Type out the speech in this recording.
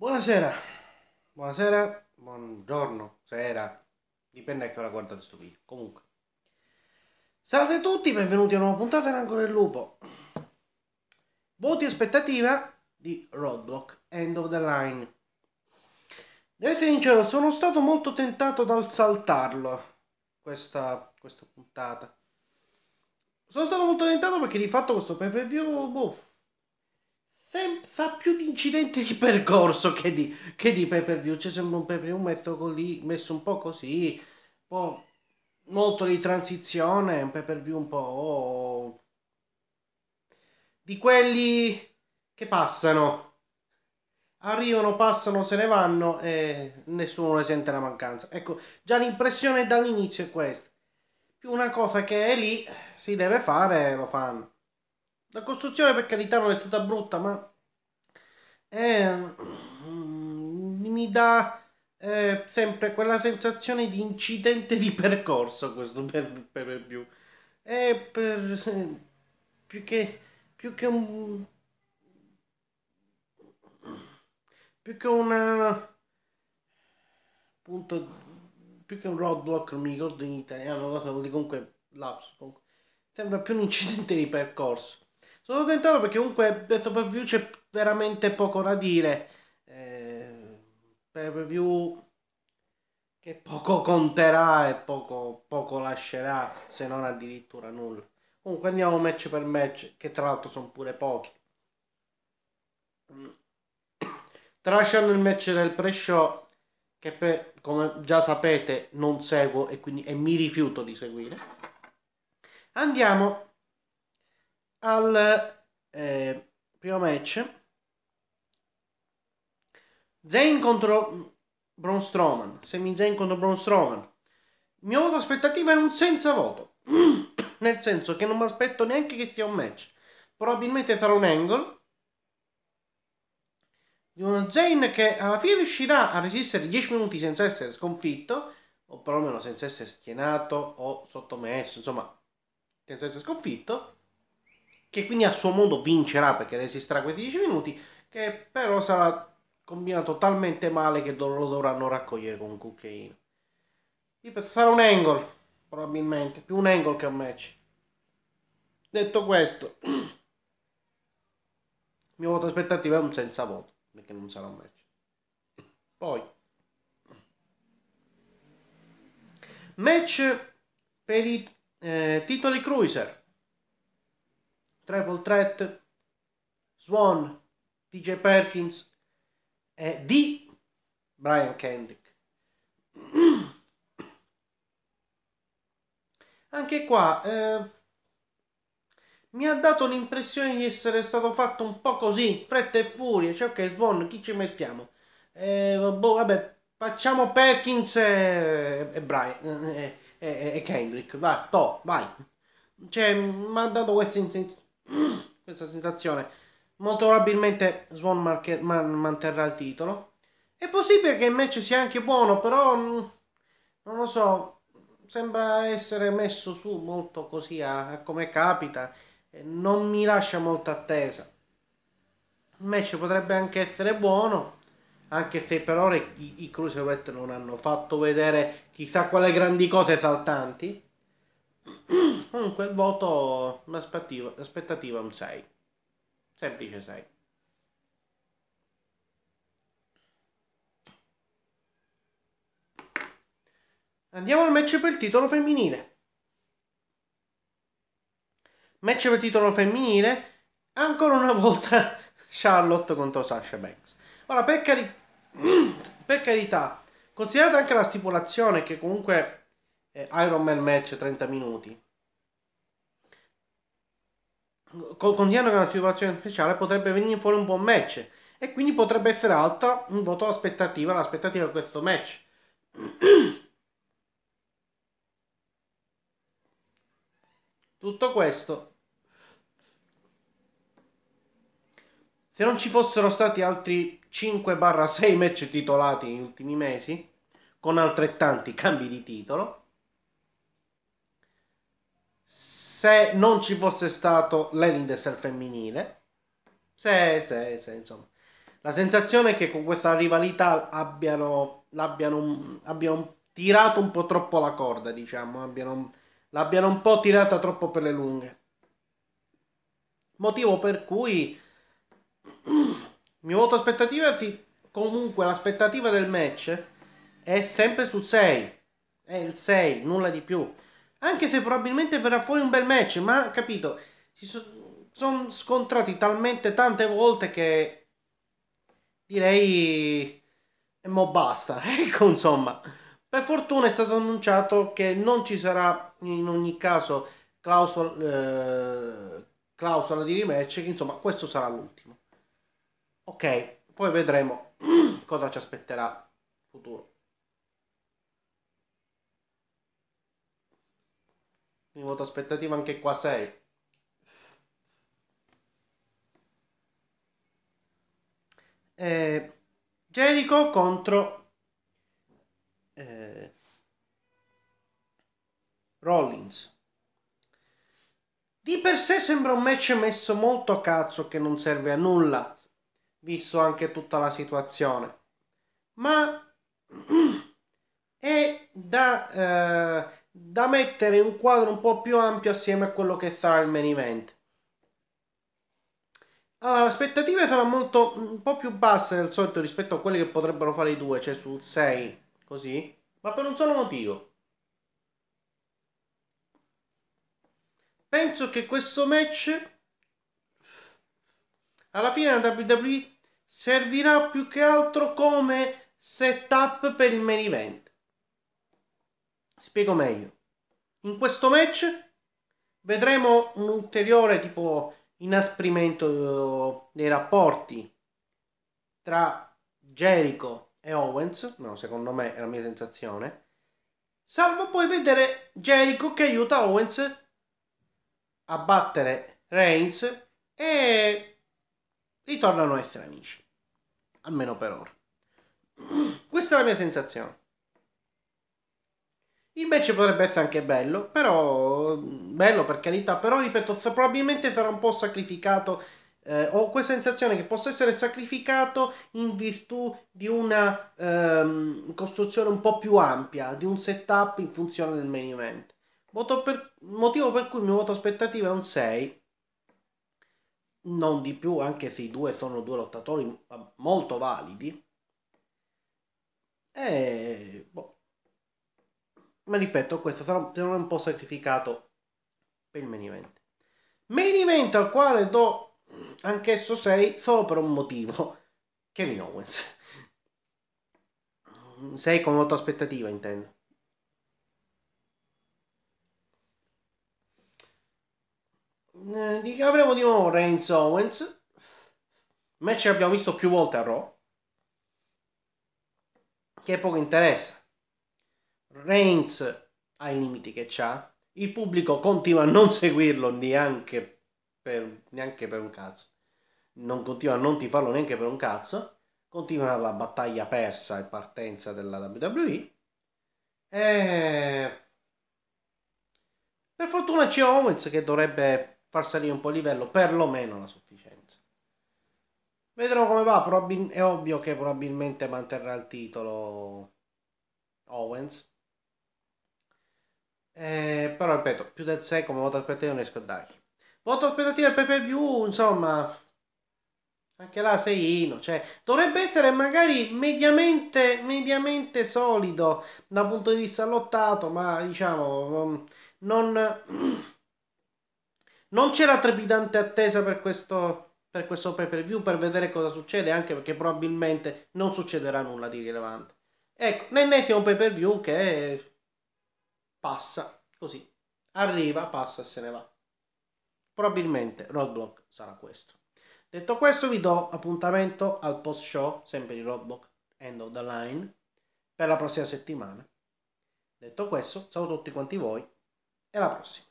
Buonasera, buonasera, buongiorno, sera, dipende da che ora guardate questo video, comunque. Salve a tutti, benvenuti a una nuova puntata di Angolo del Lupo. Voti aspettativa di Roadblock, End of the Line. Devo essere sincero, sono stato molto tentato dal saltarlo, questa, questa puntata. Sono stato molto tentato perché di fatto questo pay per view, boh, fa più di incidenti di percorso che di, che di pay per view. Cioè, sembra un pay per view messo, così, messo un po' così, un po' molto di transizione, un pay per view un po' oh, di quelli che passano. Arrivano, passano, se ne vanno e nessuno ne sente la mancanza. Ecco, già l'impressione dall'inizio è questa. Più una cosa che è lì, si deve fare, lo fanno. La costruzione per carità non è stata brutta, ma eh, mi dà eh, sempre quella sensazione di incidente di percorso, questo per, per più. E per, eh, più che, più che un... Più che una... Punto più che un roadblock, non mi ricordo in italiano cosa vuol dire, comunque lapso, comunque. sembra più un incidente di percorso. Sono tentato perché comunque questo per view c'è veramente poco da dire. Eh, per view che poco conterà e poco, poco lascerà, se non addirittura nulla. Comunque andiamo match per match, che tra l'altro sono pure pochi. Mm. Trasciano il match del pre-show, che per, come già sapete non seguo e quindi e mi rifiuto di seguire. Andiamo al eh, primo match Zayn contro Braun Strowman, Semi Zayn contro Braun Strowman. Il mio voto aspettativa è un senza voto, nel senso che non mi aspetto neanche che sia un match. Probabilmente sarà un angle di uno Zayn che alla fine riuscirà a resistere 10 minuti senza essere sconfitto, o perlomeno senza essere schienato o sottomesso, insomma, senza essere sconfitto che quindi a suo modo vincerà perché resisterà quei 10 minuti, che però sarà combinato talmente male che lo dovranno raccogliere con cucchiaino. Sarà un angle, probabilmente, più un angle che un match. Detto questo, il mio voto aspettativa è un senza voto, perché non sarà un match. Poi, match per i eh, titoli cruiser Triple Threat, Swan, TJ Perkins e di Brian Kendrick. Anche qua eh, mi ha dato l'impressione di essere stato fatto un po' così, fretta e furia, cioè ok Swan chi ci mettiamo? Eh, boh, vabbè, facciamo Perkins e, e Brian e, eh, eh, e, e Kendrick, vai, to, vai. Cioè, mi ha dato questa questa sensazione molto probabilmente Swan marche- man- manterrà il titolo. È possibile che il match sia anche buono, però non lo so, sembra essere messo su molto così a, a come capita, non mi lascia molta attesa. Il match potrebbe anche essere buono, anche se per ora i, i Cruiserweight non hanno fatto vedere chissà quale grandi cose saltanti. Comunque il voto, l'aspettativa un 6. Semplice 6. Andiamo al match per il titolo femminile. Match per il titolo femminile. Ancora una volta Charlotte contro Sasha Banks. Ora, per, cari per carità, considerate anche la stipulazione che comunque eh, Iron Man match 30 minuti. Considerando che è una situazione speciale potrebbe venire fuori un buon match e quindi potrebbe essere alta un voto aspettativa, l'aspettativa di questo match. Tutto questo se non ci fossero stati altri 5-6 match titolati negli ultimi mesi, con altrettanti cambi di titolo, se non ci fosse stato l'Elindes al femminile. Se, se, se, insomma. La sensazione è che con questa rivalità abbiano, abbiano, abbiano tirato un po' troppo la corda, diciamo, abbiano, l'abbiano un po' tirata troppo per le lunghe. Motivo per cui Mi voto aspettativa si, comunque l'aspettativa del match è sempre sul 6. È il 6, nulla di più. Anche se probabilmente verrà fuori un bel match, ma capito, si sono scontrati talmente tante volte che direi e eh, mo basta. Ecco, insomma. Per fortuna è stato annunciato che non ci sarà in ogni caso clausola, eh, clausola di rematch, insomma, questo sarà l'ultimo. Ok, poi vedremo cosa ci aspetterà in futuro. Mi voto aspettativa anche qua 6. Eh, Jericho contro eh, Rollins. Di per sé sembra un match messo molto a cazzo che non serve a nulla, visto anche tutta la situazione. Ma è da... Eh, da mettere in un quadro un po' più ampio assieme a quello che sarà il main event. Allora, le aspettative saranno molto, un po' più basse del solito rispetto a quelle che potrebbero fare i due, cioè su 6, così, ma per un solo motivo. Penso che questo match alla fine della WWE servirà più che altro come setup per il main event Spiego meglio. In questo match vedremo un ulteriore tipo inasprimento eh, dei rapporti tra Jericho e Owens, no, secondo me è la mia sensazione, salvo poi vedere Jericho che aiuta Owens a battere Reigns e ritornano a essere amici, almeno per ora. Questa è la mia sensazione. Invece potrebbe essere anche bello, però bello per carità, però ripeto, probabilmente sarà un po' sacrificato. Eh, ho questa sensazione che possa essere sacrificato in virtù di una ehm, costruzione un po' più ampia, di un setup in funzione del main event. Per, motivo per cui il mio voto aspettativa è un 6, non di più, anche se i due sono due lottatori molto validi. E boh, ma ripeto, questo sarà, un po' sacrificato per il main event. Main event al quale do anch'esso 6 solo per un motivo, Kevin Owens. 6 con molta aspettativa intendo. Eh, avremo di nuovo Reigns Owens match che abbiamo visto più volte a Raw che poco interessa Reigns ha i limiti che ha, il pubblico continua a non seguirlo neanche per, neanche per un cazzo, non continua a non tifarlo neanche per un cazzo, continua la battaglia persa e partenza della WWE e... Per fortuna c'è Owens che dovrebbe far salire un po' il livello, perlomeno la sufficienza. Vedremo come va, è ovvio che probabilmente manterrà il titolo Owens, eh, però ripeto, più del 6 come voto aspettativa non riesco a dargli. Voto aspettativa al per view, insomma, anche là 6 cioè dovrebbe essere magari mediamente, mediamente solido dal punto di vista lottato, ma diciamo non, non c'era trepidante attesa per questo per questo pay per view per vedere cosa succede, anche perché probabilmente non succederà nulla di rilevante. Ecco, l'ennesimo pay per view che passa così, arriva, passa e se ne va. Probabilmente Roadblock sarà questo. Detto questo vi do appuntamento al post show, sempre di Roadblock End of the Line, per la prossima settimana. Detto questo, saluto tutti quanti voi e alla prossima.